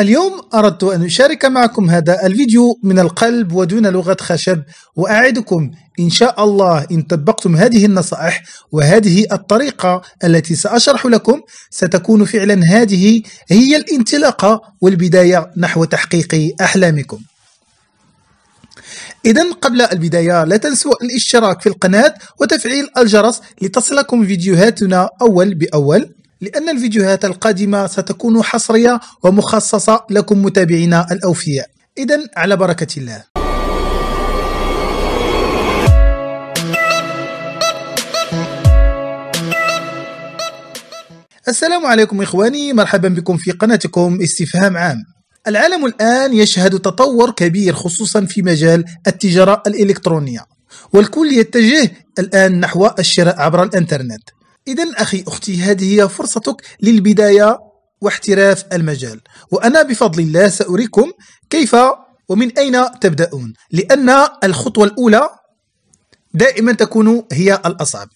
اليوم أردت أن أشارك معكم هذا الفيديو من القلب ودون لغة خشب وأعدكم إن شاء الله إن طبقتم هذه النصائح وهذه الطريقة التي سأشرح لكم ستكون فعلا هذه هي الانطلاقة والبداية نحو تحقيق أحلامكم إذا قبل البداية لا تنسوا الاشتراك في القناة وتفعيل الجرس لتصلكم فيديوهاتنا أول بأول لأن الفيديوهات القادمة ستكون حصرية ومخصصة لكم متابعينا الأوفياء إذا على بركة الله السلام عليكم إخواني مرحبا بكم في قناتكم استفهام عام العالم الآن يشهد تطور كبير خصوصا في مجال التجارة الإلكترونية والكل يتجه الآن نحو الشراء عبر الإنترنت إذا أخي أختي هذه هي فرصتك للبداية واحتراف المجال وأنا بفضل الله سأريكم كيف ومن أين تبدأون لأن الخطوة الأولى دائما تكون هي الأصعب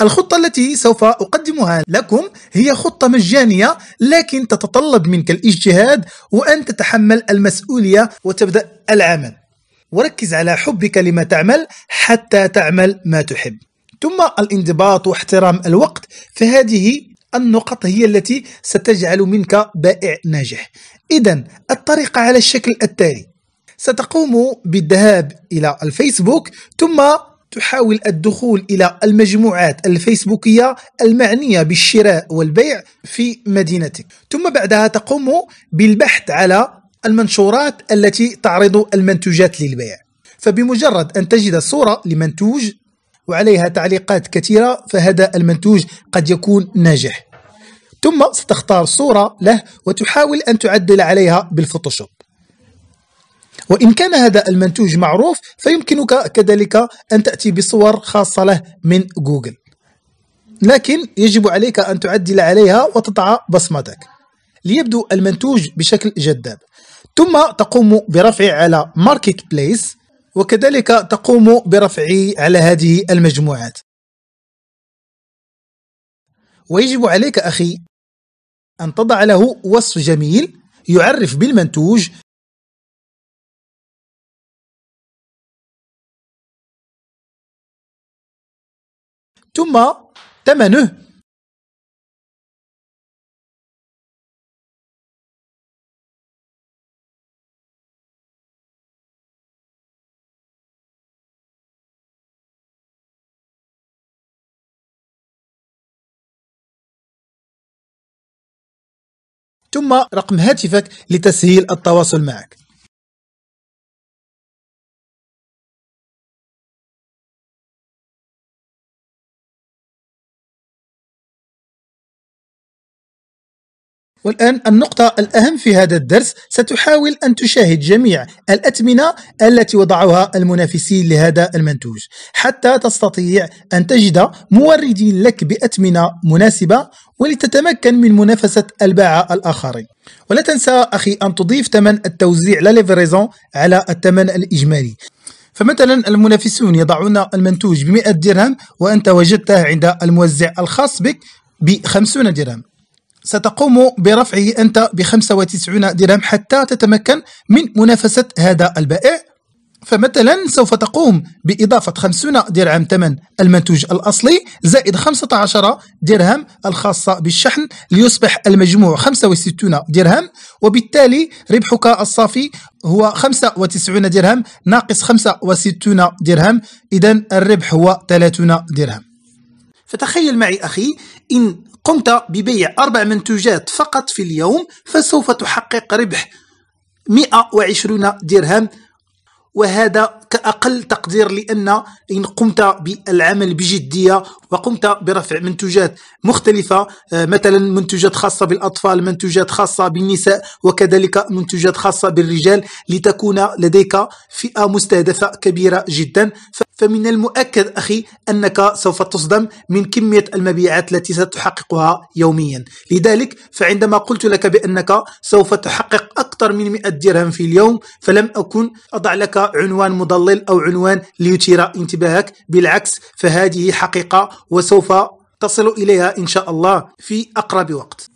الخطة التي سوف أقدمها لكم هي خطة مجانية لكن تتطلب منك الاجتهاد وأن تتحمل المسؤولية وتبدأ العمل وركز على حبك لما تعمل حتى تعمل ما تحب ثم الانضباط واحترام الوقت فهذه النقط هي التي ستجعل منك بائع ناجح إذا الطريقة على الشكل التالي ستقوم بالذهاب إلى الفيسبوك ثم تحاول الدخول إلى المجموعات الفيسبوكية المعنية بالشراء والبيع في مدينتك ثم بعدها تقوم بالبحث على المنشورات التي تعرض المنتوجات للبيع فبمجرد أن تجد صورة لمنتوج وعليها تعليقات كثيرة فهذا المنتوج قد يكون ناجح ثم ستختار صورة له وتحاول أن تعدل عليها بالفوتوشوب وإن كان هذا المنتوج معروف فيمكنك كذلك أن تأتي بصور خاصة له من جوجل لكن يجب عليك أن تعدل عليها وتضع بصمتك ليبدو المنتوج بشكل جذاب ثم تقوم برفع على ماركت بليس وكذلك تقوم برفعه على هذه المجموعات ويجب عليك أخي أن تضع له وصف جميل يعرف بالمنتوج ثم ثمنه ثم رقم هاتفك لتسهيل التواصل معك والآن النقطة الأهم في هذا الدرس ستحاول أن تشاهد جميع الأتمنة التي وضعها المنافسين لهذا المنتوج حتى تستطيع أن تجد موردين لك بأتمنة مناسبة ولتتمكن من منافسة الباعة الآخرين ولا تنسى أخي أن تضيف ثمن التوزيع لا ليفريزون على الثمن الإجمالي فمثلا المنافسون يضعون المنتوج ب 100 درهم وأنت وجدته عند الموزع الخاص بك ب 50 درهم ستقوم برفعه أنت ب 95 درهم حتى تتمكن من منافسة هذا البائع فمثلا سوف تقوم بإضافة 50 درهم ثمن المنتوج الأصلي زائد 15 درهم الخاصة بالشحن ليصبح المجموع 65 درهم وبالتالي ربحك الصافي هو 95 درهم ناقص 65 درهم إذا الربح هو 30 درهم فتخيل معي أخي إن قمت ببيع أربع منتوجات فقط في اليوم فسوف تحقق ربح 120 درهم وهذا كأقل تقدير لأن إن قمت بالعمل بجدية وقمت برفع منتوجات مختلفة آه، مثلا منتوجات خاصة بالأطفال منتوجات خاصة بالنساء وكذلك منتوجات خاصة بالرجال لتكون لديك فئة مستهدفة كبيرة جدا فمن المؤكد أخي أنك سوف تصدم من كمية المبيعات التي ستحققها يوميا لذلك فعندما قلت لك بأنك سوف تحقق أكثر من 100 درهم في اليوم فلم أكن أضع لك عنوان مضلل أو عنوان ليثير انتباهك بالعكس فهذه حقيقة وسوف تصل إليها إن شاء الله في أقرب وقت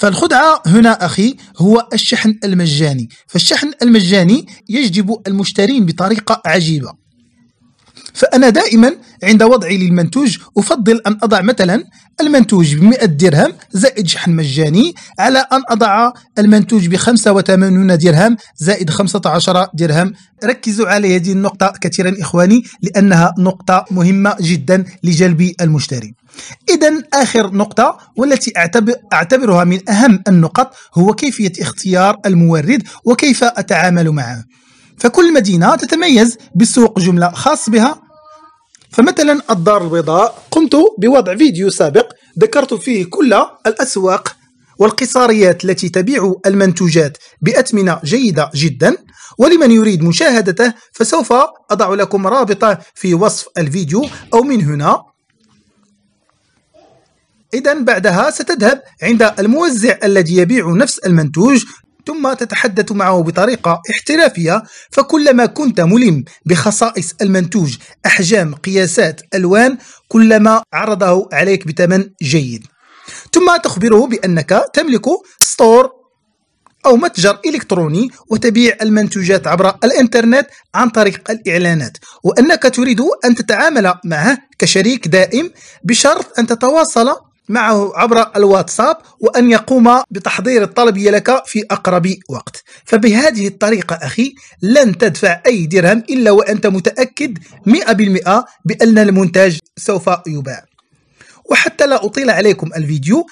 فالخدعة هنا أخي هو الشحن المجاني فالشحن المجاني يجذب المشترين بطريقة عجيبة فأنا دائما عند وضعي للمنتوج أفضل أن أضع مثلا المنتوج ب 100 درهم زائد شحن مجاني على أن أضع المنتوج ب 85 درهم زائد 15 درهم ركزوا على هذه النقطة كثيرا إخواني لأنها نقطة مهمة جدا لجلب المشتري إذا آخر نقطة والتي أعتبرها من أهم النقط هو كيفية اختيار المورد وكيف أتعامل معه فكل مدينة تتميز بسوق جملة خاص بها فمثلا الدار البيضاء قمت بوضع فيديو سابق ذكرت فيه كل الأسواق والقصاريات التي تبيع المنتوجات بأثمنة جيدة جدا ولمن يريد مشاهدته فسوف أضع لكم رابطه في وصف الفيديو أو من هنا إذا بعدها ستذهب عند الموزع الذي يبيع نفس المنتوج ثم تتحدث معه بطريقة احترافية فكلما كنت ملم بخصائص المنتوج أحجام قياسات ألوان كلما عرضه عليك بثمن جيد ثم تخبره بأنك تملك ستور أو متجر إلكتروني وتبيع المنتوجات عبر الإنترنت عن طريق الإعلانات وأنك تريد أن تتعامل معه كشريك دائم بشرط أن تتواصل معه عبر الواتساب وأن يقوم بتحضير الطلب لك في أقرب وقت فبهذه الطريقة أخي لن تدفع أي درهم إلا وأنت متأكد 100% بأن المنتج سوف يباع وحتى لا أطيل عليكم الفيديو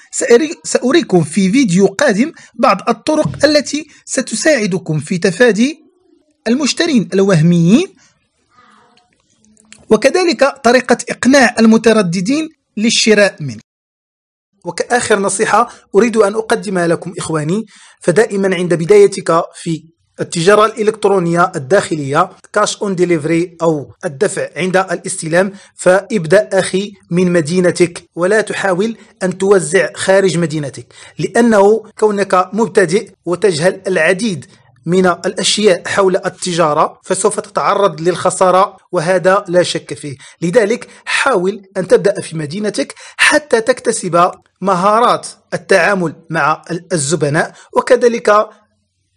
سأريكم في فيديو قادم بعض الطرق التي ستساعدكم في تفادي المشترين الوهميين وكذلك طريقة إقناع المترددين للشراء منك وكآخر نصيحة أريد أن أقدمها لكم إخواني فدائما عند بدايتك في التجارة الإلكترونية الداخلية كاش أون ديليفري أو الدفع عند الاستلام فابدأ أخي من مدينتك ولا تحاول أن توزع خارج مدينتك لأنه كونك مبتدئ وتجهل العديد من الأشياء حول التجارة فسوف تتعرض للخسارة وهذا لا شك فيه لذلك حاول أن تبدأ في مدينتك حتى تكتسب مهارات التعامل مع الزبناء وكذلك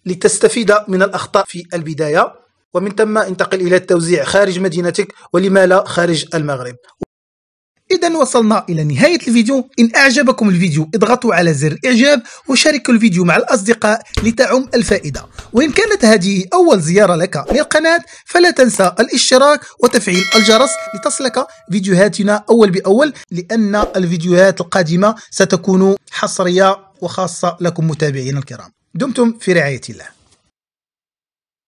لتستفيد من الأخطاء في البداية ومن ثم انتقل إلى التوزيع خارج مدينتك ولما لا خارج المغرب إذا وصلنا إلى نهاية الفيديو إن أعجبكم الفيديو اضغطوا على زر الإعجاب وشاركوا الفيديو مع الأصدقاء لتعم الفائدة وإن كانت هذه أول زيارة لك للقناة فلا تنسى الاشتراك وتفعيل الجرس لتصلك فيديوهاتنا أول بأول لأن الفيديوهات القادمة ستكون حصرية وخاصة لكم متابعينا الكرام دمتم في رعاية الله